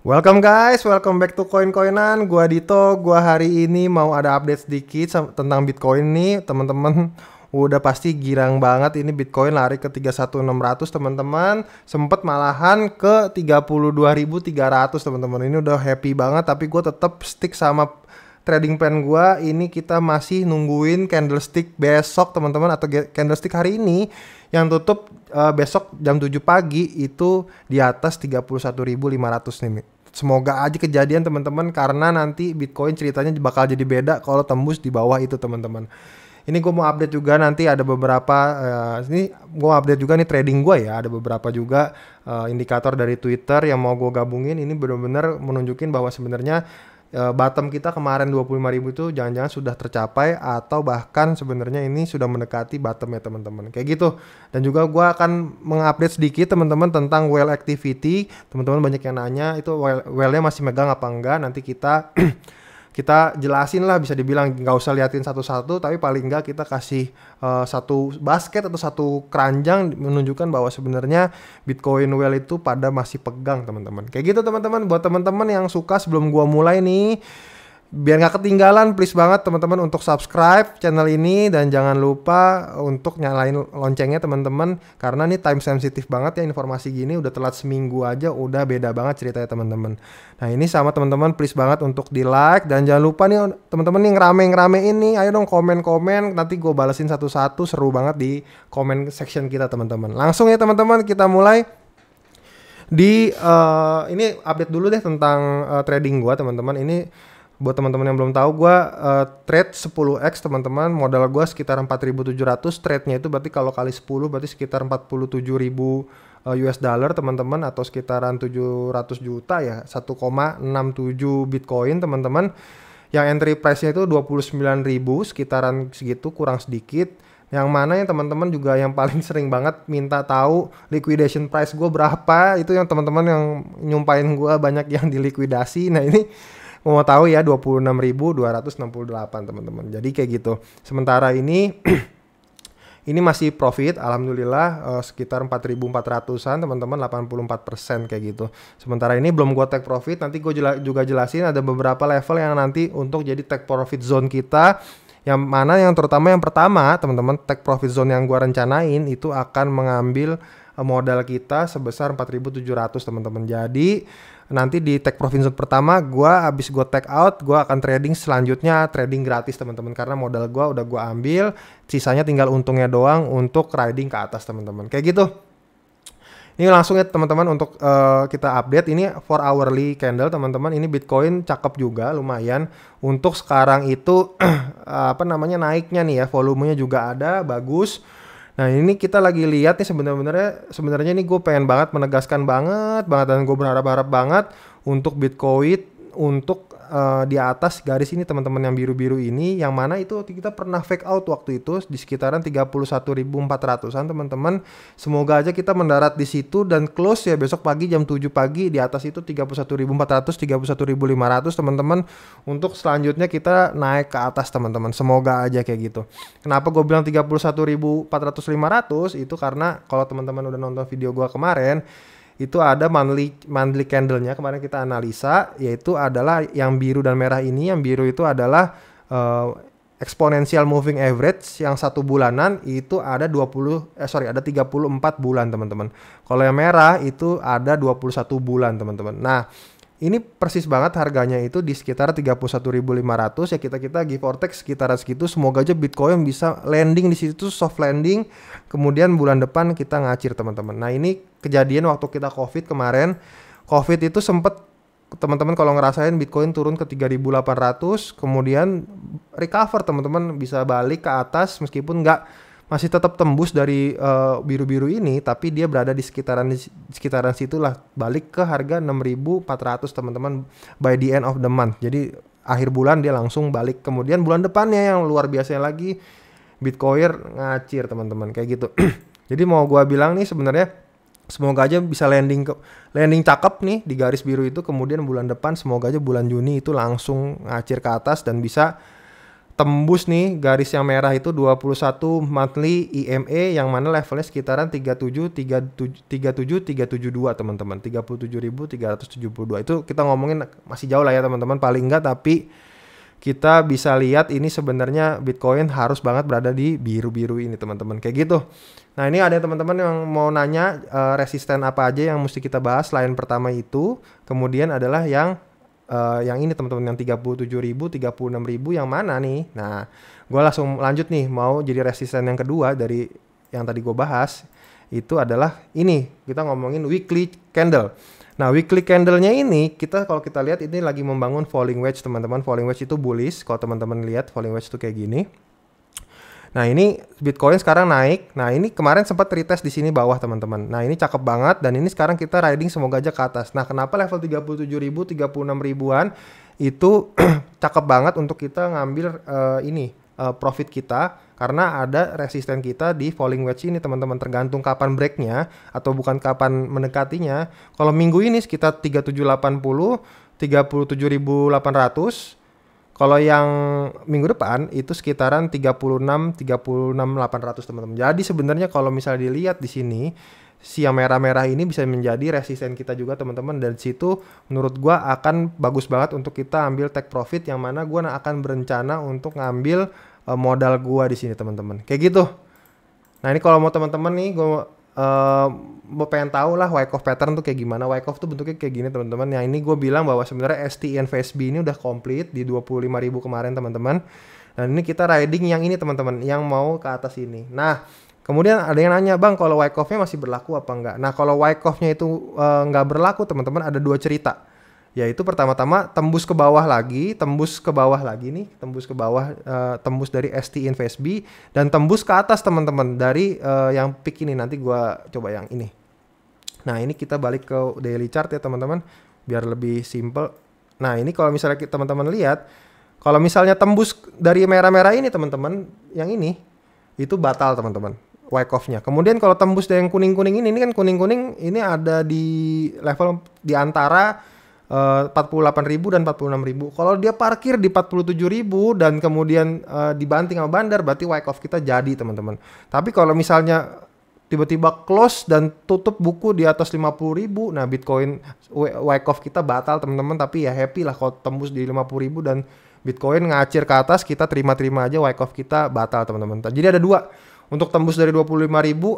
Welcome guys, welcome back to Coin Coinan. Gua Dito, gua hari ini mau ada update sedikit tentang Bitcoin nih, teman-teman. Udah pasti girang banget ini Bitcoin lari ke 31600 teman-teman. Sempet malahan ke 32300 teman-teman. Ini udah happy banget tapi gua tetap stick sama trading plan gua. Ini kita masih nungguin candlestick besok teman-teman atau candlestick hari ini yang tutup uh, besok jam 7 pagi itu di atas 31.500 nih Semoga aja kejadian teman-teman karena nanti Bitcoin ceritanya bakal jadi beda kalau tembus di bawah itu teman-teman. Ini gue mau update juga nanti ada beberapa uh, ini gue update juga nih trading gue ya ada beberapa juga uh, indikator dari Twitter yang mau gue gabungin ini benar-benar menunjukin bahwa sebenarnya Eh, bottom kita kemarin 25.000 itu jangan-jangan sudah tercapai atau bahkan sebenarnya ini sudah mendekati bottomnya teman-teman kayak gitu dan juga gue akan mengupdate sedikit teman-teman tentang well activity teman-teman banyak yang nanya itu well nya masih megang apa enggak nanti kita kita jelasin lah bisa dibilang nggak usah liatin satu-satu tapi paling nggak kita kasih uh, satu basket atau satu keranjang menunjukkan bahwa sebenarnya Bitcoin Well itu pada masih pegang teman-teman kayak gitu teman-teman buat teman-teman yang suka sebelum gua mulai nih biar nggak ketinggalan please banget teman-teman untuk subscribe channel ini dan jangan lupa untuk nyalain loncengnya teman-teman karena ini time sensitif banget ya informasi gini udah telat seminggu aja udah beda banget ceritanya teman-teman nah ini sama teman-teman please banget untuk di like dan jangan lupa nih teman-teman nih ngerame ngerame ini ayo dong komen komen nanti gue balesin satu-satu seru banget di comment section kita teman-teman langsung ya teman-teman kita mulai di uh, ini update dulu deh tentang uh, trading gue teman-teman ini buat teman-teman yang belum tahu gua uh, trade 10x teman-teman modal gua sekitar 4.700 trade-nya itu berarti kalau kali 10 berarti sekitar 47.000 ribu eh, US dollar teman-teman atau sekitaran 700 juta ya 1,67 Bitcoin teman-teman yang entry price-nya itu 29.000 sekitaran segitu kurang sedikit yang mana yang teman-teman juga yang paling sering banget minta tahu liquidation price gue berapa itu yang teman-teman yang nyumpain gue banyak yang dilikuidasi nah ini mau tahu ya 26.268 teman-teman. Jadi kayak gitu. Sementara ini ini masih profit alhamdulillah uh, sekitar 4400-an teman-teman 84% kayak gitu. Sementara ini belum gua take profit, nanti gua jela juga jelasin ada beberapa level yang nanti untuk jadi take profit zone kita yang mana yang terutama yang pertama teman-teman take profit zone yang gua rencanain itu akan mengambil modal kita sebesar 4.700 teman-teman. Jadi nanti di tag profit zone pertama gua habis gue tag out gue akan trading selanjutnya trading gratis teman-teman karena modal gue udah gue ambil sisanya tinggal untungnya doang untuk riding ke atas teman-teman kayak gitu ini langsung ya teman-teman untuk uh, kita update ini for hourly candle teman-teman ini Bitcoin cakep juga lumayan untuk sekarang itu apa namanya naiknya nih ya volumenya juga ada bagus Nah ini kita lagi lihat nih sebenarnya sebenarnya ini gue pengen banget menegaskan banget banget dan gue berharap-harap banget untuk Bitcoin untuk uh, di atas garis ini teman-teman yang biru-biru ini yang mana itu kita pernah fake out waktu itu di sekitaran 31.400-an teman-teman. Semoga aja kita mendarat di situ dan close ya besok pagi jam 7 pagi di atas itu 31.400 31.500 teman-teman untuk selanjutnya kita naik ke atas teman-teman. Semoga aja kayak gitu. Kenapa gue bilang 31.400 500 itu karena kalau teman-teman udah nonton video gue kemarin itu ada monthly monthly candlenya kemarin kita analisa yaitu adalah yang biru dan merah ini yang biru itu adalah uh, exponential moving average yang satu bulanan itu ada 20 eh sorry ada 34 bulan teman-teman kalau yang merah itu ada 21 bulan teman-teman nah ini persis banget harganya itu di sekitar 31.500 ya kita kita give or take sekitaran segitu semoga aja Bitcoin bisa landing di situ soft landing kemudian bulan depan kita ngacir teman-teman nah ini kejadian waktu kita covid kemarin covid itu sempet teman-teman kalau ngerasain Bitcoin turun ke 3.800 kemudian recover teman-teman bisa balik ke atas meskipun nggak masih tetap tembus dari biru eh, biru-biru ini tapi dia berada di sekitaran di sekitaran situlah balik ke harga 6.400 teman-teman by the end of the month. Jadi akhir bulan dia langsung balik kemudian bulan depannya yang luar biasa lagi Bitcoin ngacir teman-teman kayak gitu. Jadi mau gua bilang nih sebenarnya semoga aja bisa landing ke landing cakep nih di garis biru itu kemudian bulan depan semoga aja bulan Juni itu langsung ngacir ke atas dan bisa tembus nih garis yang merah itu 21 monthly IMA e yang mana levelnya sekitaran 37 37 37 372 teman-teman 37.372 itu kita ngomongin masih jauh lah ya teman-teman paling enggak tapi kita bisa lihat ini sebenarnya Bitcoin harus banget berada di biru-biru ini teman-teman kayak gitu. Nah ini ada teman-teman yang mau nanya uh, resisten apa aja yang mesti kita bahas selain pertama itu, kemudian adalah yang uh, yang ini teman-teman yang 37.000, 36.000 yang mana nih? Nah, gue langsung lanjut nih mau jadi resisten yang kedua dari yang tadi gue bahas itu adalah ini kita ngomongin weekly candle Nah, weekly candlenya ini kita kalau kita lihat ini lagi membangun falling wedge teman-teman. Falling wedge itu bullish. Kalau teman-teman lihat falling wedge itu kayak gini. Nah, ini Bitcoin sekarang naik. Nah, ini kemarin sempat retest di sini bawah, teman-teman. Nah, ini cakep banget dan ini sekarang kita riding semoga aja ke atas. Nah, kenapa level 37.000, 36.000-an itu cakep banget untuk kita ngambil uh, ini uh, profit kita karena ada resisten kita di falling wedge ini teman-teman tergantung kapan breaknya atau bukan kapan mendekatinya. Kalau minggu ini sekitar 3780, 37800, kalau yang minggu depan itu sekitaran 36 36800 teman-teman. Jadi sebenarnya kalau misalnya dilihat di sini si yang merah-merah ini bisa menjadi resisten kita juga teman-teman dan situ menurut gua akan bagus banget untuk kita ambil take profit yang mana gua akan berencana untuk ngambil uh, modal gua di sini teman-teman. Kayak gitu. Nah, ini kalau mau teman-teman nih gua uh, eh, mau pengen tahu lah Wyckoff pattern tuh kayak gimana. Wyckoff tuh bentuknya kayak gini teman-teman. Yang ini gua bilang bahwa sebenarnya STN VSB ini udah komplit di 25.000 kemarin teman-teman. Dan ini kita riding yang ini teman-teman, yang mau ke atas ini. Nah, kemudian ada yang nanya, "Bang, kalau Wyckoff-nya masih berlaku apa enggak?" Nah, kalau Wyckoff-nya itu uh, eh, nggak berlaku, teman-teman, ada dua cerita yaitu pertama-tama tembus ke bawah lagi, tembus ke bawah lagi nih, tembus ke bawah, uh, tembus dari ST B dan tembus ke atas teman-teman dari uh, yang pick ini nanti gue coba yang ini. Nah ini kita balik ke daily chart ya teman-teman, biar lebih simple. Nah ini kalau misalnya teman-teman lihat, kalau misalnya tembus dari merah-merah ini teman-teman, yang ini itu batal teman-teman wake off-nya. Kemudian kalau tembus dari yang kuning-kuning ini, ini kan kuning-kuning ini ada di level di antara 48.000 eh, dan 46.000. Kalau dia parkir di 47.000 dan kemudian uh, dibanting sama bandar berarti wake off kita jadi, teman-teman. Tapi kalau misalnya tiba-tiba close dan tutup buku di atas 50.000, nah Bitcoin wake off kita batal, teman-teman, tapi ya happy lah kalau tembus di 50.000 dan Bitcoin ngacir ke atas, kita terima-terima aja wake off kita batal, teman-teman. Jadi ada dua untuk tembus dari 25.000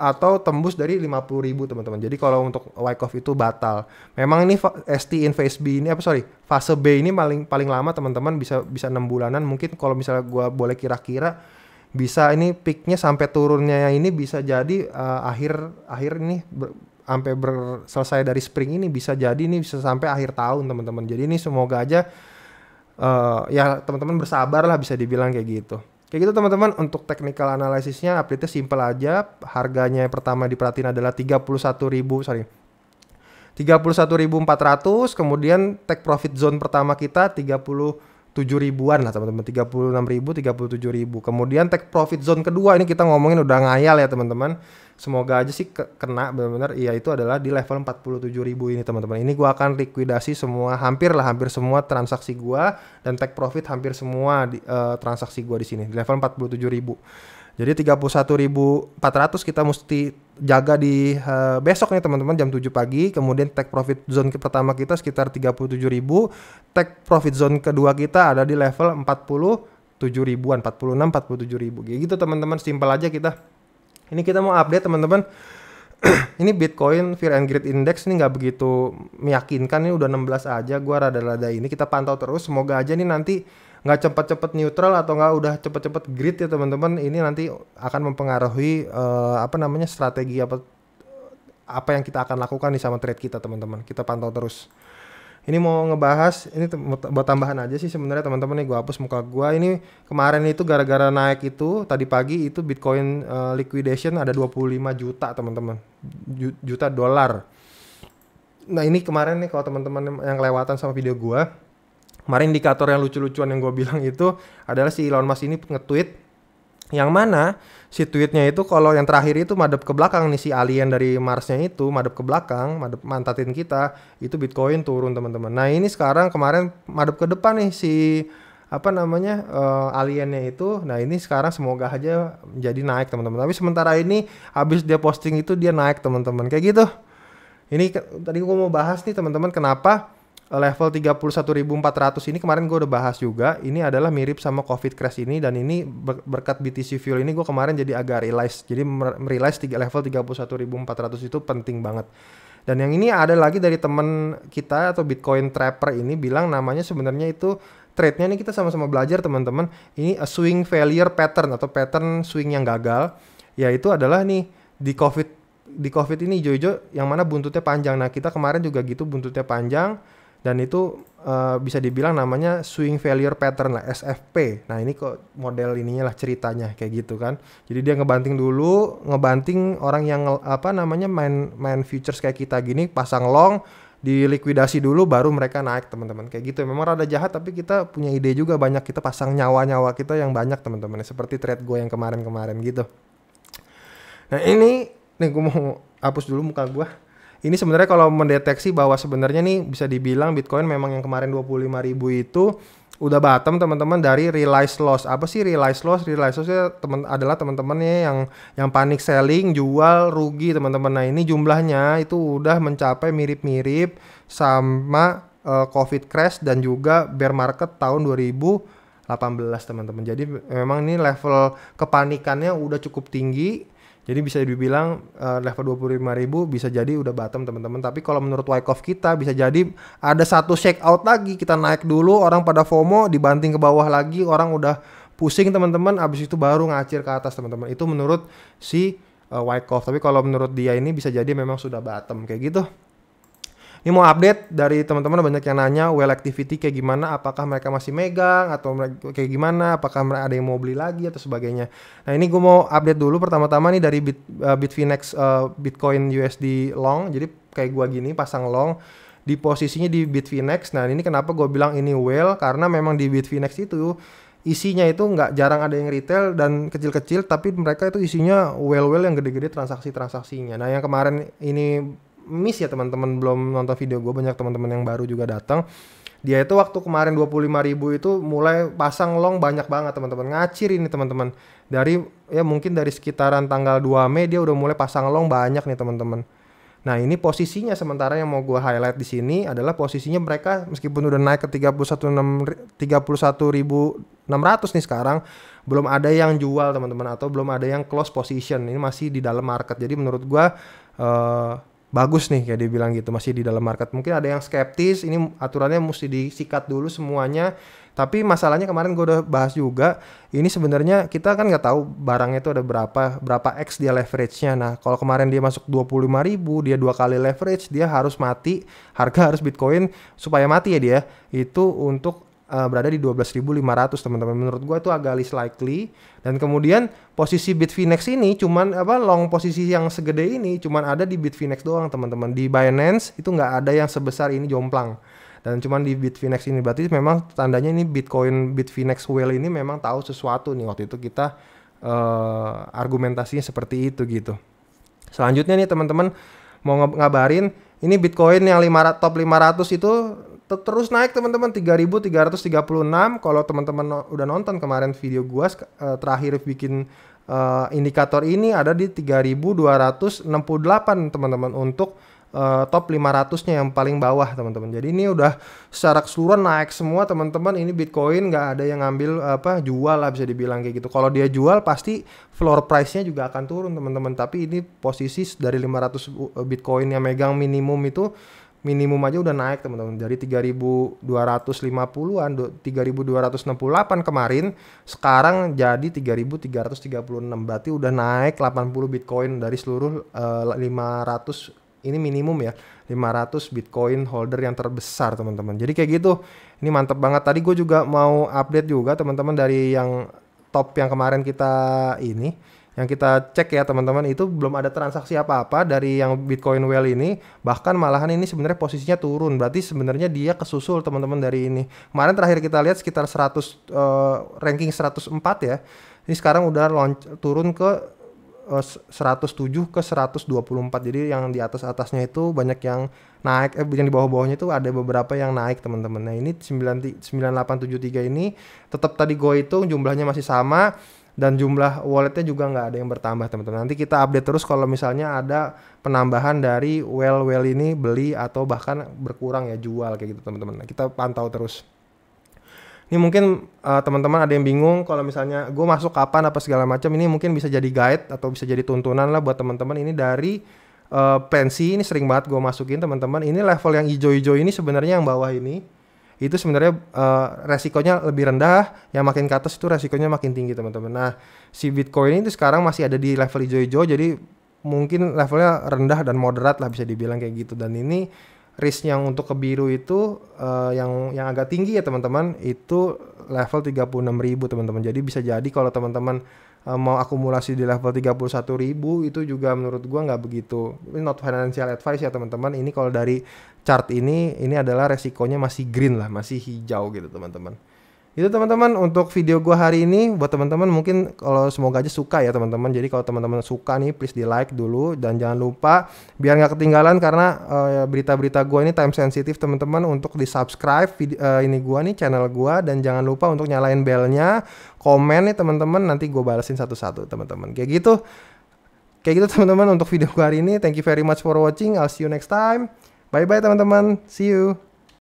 atau tembus dari 50.000 teman-teman. Jadi kalau untuk Wyckoff itu batal. Memang ini ST in phase B ini apa sorry fase B ini paling paling lama teman-teman bisa bisa enam bulanan. Mungkin kalau misalnya gua boleh kira-kira bisa ini peaknya sampai turunnya ini bisa jadi uh, akhir akhir ini ber, sampai berselesai dari spring ini bisa jadi ini bisa sampai akhir tahun teman-teman. Jadi ini semoga aja uh, ya teman-teman bersabar lah bisa dibilang kayak gitu. Kayak gitu teman-teman untuk technical analysisnya update-nya simple aja. Harganya yang pertama diperhatiin adalah 31.000 sorry 31.400 kemudian take profit zone pertama kita 30 tujuh ribuan lah teman-teman tiga puluh enam ribu tiga puluh tujuh ribu kemudian take profit zone kedua ini kita ngomongin udah ngayal ya teman-teman semoga aja sih kena benar-benar iya itu adalah di level empat puluh tujuh ribu ini teman-teman ini gua akan likuidasi semua hampir lah hampir semua transaksi gua dan take profit hampir semua di, uh, transaksi gua di sini di level empat puluh tujuh ribu jadi 31.400 kita mesti jaga di uh, besok nih teman-teman jam 7 pagi, kemudian take profit zone ke pertama kita sekitar 37.000, take profit zone kedua kita ada di level 40 tujuh ribuan, 46, 47 ribu. Gitu teman-teman, simpel aja kita. Ini kita mau update teman-teman. ini Bitcoin Fear and Greed Index ini nggak begitu meyakinkan. Ini udah 16 aja, gua rada-rada ini. Kita pantau terus. Semoga aja nih nanti nggak cepat-cepat neutral atau nggak udah cepat-cepat grid ya teman-teman ini nanti akan mempengaruhi uh, apa namanya strategi apa apa yang kita akan lakukan nih sama trade kita teman-teman kita pantau terus ini mau ngebahas ini buat tambahan aja sih sebenarnya teman-teman nih gue hapus muka gue ini kemarin itu gara-gara naik itu tadi pagi itu Bitcoin uh, liquidation ada 25 juta teman-teman juta dolar nah ini kemarin nih kalau teman-teman yang kelewatan sama video gue kemarin indikator yang lucu-lucuan yang gue bilang itu adalah si Elon Musk ini nge-tweet yang mana si tweetnya itu kalau yang terakhir itu madep ke belakang nih si alien dari Marsnya itu madep ke belakang madep mantatin kita itu Bitcoin turun teman-teman nah ini sekarang kemarin madep ke depan nih si apa namanya uh, aliennya itu nah ini sekarang semoga aja jadi naik teman-teman tapi sementara ini habis dia posting itu dia naik teman-teman kayak gitu ini tadi gue mau bahas nih teman-teman kenapa level 31.400 ini kemarin gue udah bahas juga ini adalah mirip sama covid crash ini dan ini berkat BTC Fuel ini gue kemarin jadi agak realize jadi merealize tiga level 31.400 itu penting banget dan yang ini ada lagi dari temen kita atau Bitcoin Trapper ini bilang namanya sebenarnya itu trade-nya ini kita sama-sama belajar teman-teman ini a swing failure pattern atau pattern swing yang gagal yaitu adalah nih di covid di covid ini jojo yang mana buntutnya panjang nah kita kemarin juga gitu buntutnya panjang dan itu uh, bisa dibilang namanya swing failure pattern lah SFP. Nah ini kok model ininya lah ceritanya kayak gitu kan. Jadi dia ngebanting dulu, ngebanting orang yang apa namanya main main futures kayak kita gini pasang long dilikuidasi dulu baru mereka naik teman-teman kayak gitu memang rada jahat tapi kita punya ide juga banyak kita pasang nyawa-nyawa kita yang banyak teman-teman seperti trade gue yang kemarin-kemarin gitu nah ini nih gue mau hapus dulu muka gue ini sebenarnya kalau mendeteksi bahwa sebenarnya nih bisa dibilang Bitcoin memang yang kemarin 25 ribu itu udah bottom teman-teman dari realized loss. Apa sih realized loss? Realized loss teman adalah teman-temannya yang yang panik selling, jual, rugi teman-teman. Nah, ini jumlahnya itu udah mencapai mirip-mirip sama uh, COVID crash dan juga bear market tahun 2018 teman-teman. Jadi memang ini level kepanikannya udah cukup tinggi jadi bisa dibilang uh, level ribu bisa jadi udah bottom teman-teman. Tapi kalau menurut Wyckoff kita bisa jadi ada satu shake out lagi. Kita naik dulu orang pada FOMO dibanting ke bawah lagi orang udah pusing teman-teman abis itu baru ngacir ke atas teman-teman. Itu menurut si uh, eh, Wyckoff. Tapi kalau menurut dia ini bisa jadi memang sudah bottom kayak gitu. Ini mau update dari teman-teman banyak yang nanya well activity kayak gimana, apakah mereka masih megang atau kayak gimana, apakah mereka ada yang mau beli lagi atau sebagainya. Nah ini gue mau update dulu pertama-tama nih dari Bit, uh, Bitfinex uh, Bitcoin USD long, jadi kayak gue gini pasang long di posisinya di Bitfinex. Nah ini kenapa gue bilang ini well karena memang di Bitfinex itu isinya itu nggak jarang ada yang retail dan kecil-kecil tapi mereka itu isinya well well yang gede-gede transaksi-transaksinya. Nah yang kemarin ini miss ya teman-teman belum nonton video gue banyak teman-teman yang baru juga datang dia itu waktu kemarin 25 ribu itu mulai pasang long banyak banget teman-teman ngacir ini teman-teman dari ya mungkin dari sekitaran tanggal 2 Mei dia udah mulai pasang long banyak nih teman-teman Nah ini posisinya sementara yang mau gue highlight di sini adalah posisinya mereka meskipun udah naik ke 31.600 31.600 nih sekarang belum ada yang jual teman-teman atau belum ada yang close position ini masih di dalam market jadi menurut gue eh, bagus nih kayak dibilang gitu masih di dalam market mungkin ada yang skeptis ini aturannya mesti disikat dulu semuanya tapi masalahnya kemarin gue udah bahas juga ini sebenarnya kita kan nggak tahu barangnya itu ada berapa berapa x dia leverage-nya nah kalau kemarin dia masuk 25 ribu dia dua kali leverage dia harus mati harga harus bitcoin supaya mati ya dia itu untuk uh, berada di 12.500 teman-teman. Menurut gue itu agak least likely dan kemudian posisi Bitfinex ini cuman apa long posisi yang segede ini cuman ada di Bitfinex doang teman-teman. Di Binance itu nggak ada yang sebesar ini jomplang. Dan cuman di Bitfinex ini berarti memang tandanya ini Bitcoin Bitfinex whale ini memang tahu sesuatu nih waktu itu kita uh, argumentasinya seperti itu gitu. Selanjutnya nih teman-teman mau ngabarin ini Bitcoin yang 500 top 500 itu terus naik teman-teman 3336 kalau teman-teman udah nonton kemarin video gua eh, terakhir bikin uh, indikator ini ada di 3268 teman-teman untuk uh, top 500-nya yang paling bawah teman-teman. Jadi ini udah secara keseluruhan naik semua teman-teman. Ini Bitcoin nggak ada yang ngambil apa jual lah bisa dibilang kayak gitu. Kalau dia jual pasti floor price-nya juga akan turun teman-teman. Tapi ini posisi dari 500 Bitcoin yang megang minimum itu minimum aja udah naik teman-teman dari 3250-an 3268 kemarin sekarang jadi 3336 berarti udah naik 80 Bitcoin dari seluruh uh, eh, 500 ini minimum ya 500 Bitcoin holder yang terbesar teman-teman jadi kayak gitu ini mantep banget tadi gue juga mau update juga teman-teman dari yang top yang kemarin kita ini yang kita cek ya teman-teman itu belum ada transaksi apa-apa dari yang Bitcoin Well ini bahkan malahan ini sebenarnya posisinya turun berarti sebenarnya dia kesusul teman-teman dari ini kemarin terakhir kita lihat sekitar 100 uh, eh, ranking 104 ya ini sekarang udah launch, turun ke 107 eh, ke 124 jadi yang di atas atasnya itu banyak yang naik eh, yang di bawah-bawahnya itu ada beberapa yang naik teman-teman nah ini 9873 ini tetap tadi go itu jumlahnya masih sama dan jumlah walletnya juga nggak ada yang bertambah teman-teman nanti kita update terus kalau misalnya ada penambahan dari well well ini beli atau bahkan berkurang ya jual kayak gitu teman-teman nah, kita pantau terus ini mungkin uh, teman-teman ada yang bingung kalau misalnya gue masuk kapan apa segala macam ini mungkin bisa jadi guide atau bisa jadi tuntunan lah buat teman-teman ini dari uh, pensi ini sering banget gue masukin teman-teman ini level yang hijau-hijau ini sebenarnya yang bawah ini itu sebenarnya uh, resikonya lebih rendah, yang makin ke atas itu resikonya makin tinggi teman-teman. Nah, si Bitcoin ini sekarang masih ada di level hijau-hijau, jadi mungkin levelnya rendah dan moderat lah bisa dibilang kayak gitu. Dan ini risk yang untuk ke biru itu uh, yang yang agak tinggi ya teman-teman, itu level 36.000 teman-teman. Jadi bisa jadi kalau teman-teman Eh, mau akumulasi di level 31 ribu itu juga menurut gua nggak begitu ini not financial advice ya teman-teman ini kalau dari chart ini ini adalah resikonya masih green lah masih hijau gitu teman-teman itu teman-teman untuk video gue hari ini buat teman-teman mungkin kalau semoga aja suka ya teman-teman jadi kalau teman-teman suka nih please di like dulu dan jangan lupa biar nggak ketinggalan karena berita eh, berita-berita gue ini time sensitif teman-teman untuk di subscribe video, uh, ini gue nih channel gue dan jangan lupa untuk nyalain belnya komen nih teman-teman nanti gue balesin satu-satu teman-teman kayak gitu kayak gitu teman-teman untuk video gue hari ini thank you very much for watching I'll see you next time bye bye teman-teman see you